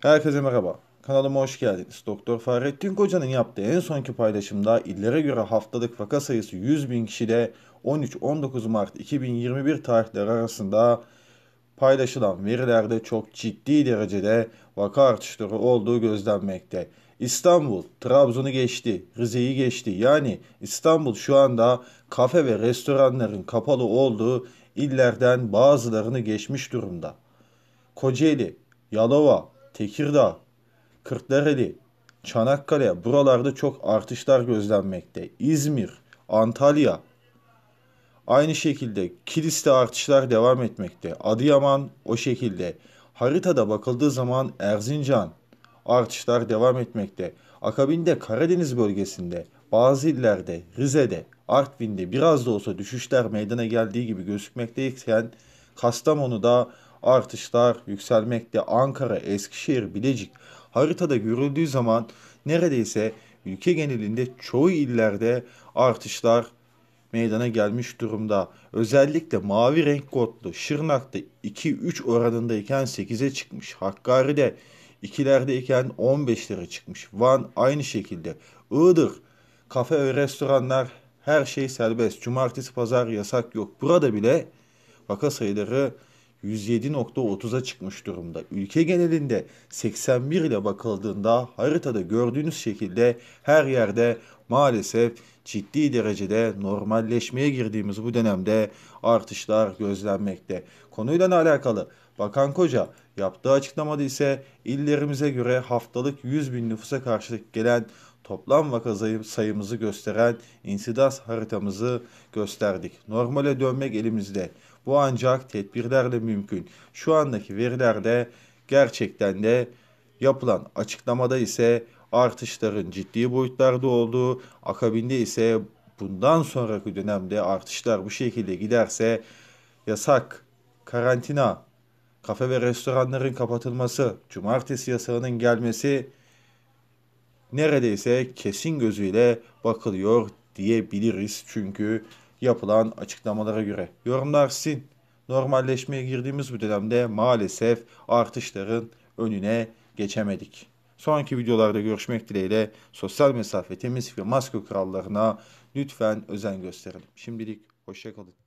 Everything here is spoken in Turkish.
Herkese merhaba. Kanalıma hoş geldiniz. Doktor Fahrettin Koca'nın yaptığı en sonki paylaşımda illere göre haftalık vaka sayısı 100 bin kişide 13-19 Mart 2021 tarihleri arasında paylaşılan verilerde çok ciddi derecede vaka artışları olduğu gözlenmekte. İstanbul, Trabzon'u geçti, Rize'yi geçti. Yani İstanbul şu anda kafe ve restoranların kapalı olduğu illerden bazılarını geçmiş durumda. Kocaeli, Yalova, Tekirdağ, Kırklareli, Çanakkale buralarda çok artışlar gözlenmekte. İzmir, Antalya. Aynı şekilde Kilis'te artışlar devam etmekte. Adıyaman o şekilde. Haritada bakıldığı zaman Erzincan artışlar devam etmekte. Akabinde Karadeniz bölgesinde, bazı illerde, Rize'de, Artvin'de biraz da olsa düşüşler meydana geldiği gibi gözükmekteyken Kastamonu'da artışlar yükselmekte. Ankara, Eskişehir, Bilecik haritada görüldüğü zaman neredeyse ülke genelinde çoğu illerde artışlar meydana gelmiş durumda. Özellikle mavi renk kodlu Şırnak'ta 2-3 oranındayken 8'e çıkmış. Hakkari'de 2'lerdeyken 15 lira çıkmış. Van aynı şekilde. Iğdır kafe ve restoranlar her şey serbest. Cumartesi pazar yasak yok. Burada bile vaka sayıları 107.30'a çıkmış durumda. Ülke genelinde 81 ile bakıldığında haritada gördüğünüz şekilde her yerde maalesef ciddi derecede normalleşmeye girdiğimiz bu dönemde artışlar gözlenmekte. Konuyla alakalı Bakan Koca yaptığı açıklamada ise illerimize göre haftalık 100 bin nüfusa karşılık gelen toplam vaka sayımızı gösteren insidans haritamızı gösterdik. Normale dönmek elimizde. Bu ancak tedbirlerle mümkün. Şu andaki verilerde gerçekten de yapılan açıklamada ise artışların ciddi boyutlarda olduğu, akabinde ise bundan sonraki dönemde artışlar bu şekilde giderse yasak, karantina, kafe ve restoranların kapatılması, cumartesi yasağının gelmesi neredeyse kesin gözüyle bakılıyor diyebiliriz. Çünkü yapılan açıklamalara göre. Yorumlar sin. Normalleşmeye girdiğimiz bu dönemde maalesef artışların önüne geçemedik. Sonraki videolarda görüşmek dileğiyle sosyal mesafe, temizlik ve maske kurallarına lütfen özen gösterelim. Şimdilik hoşçakalın.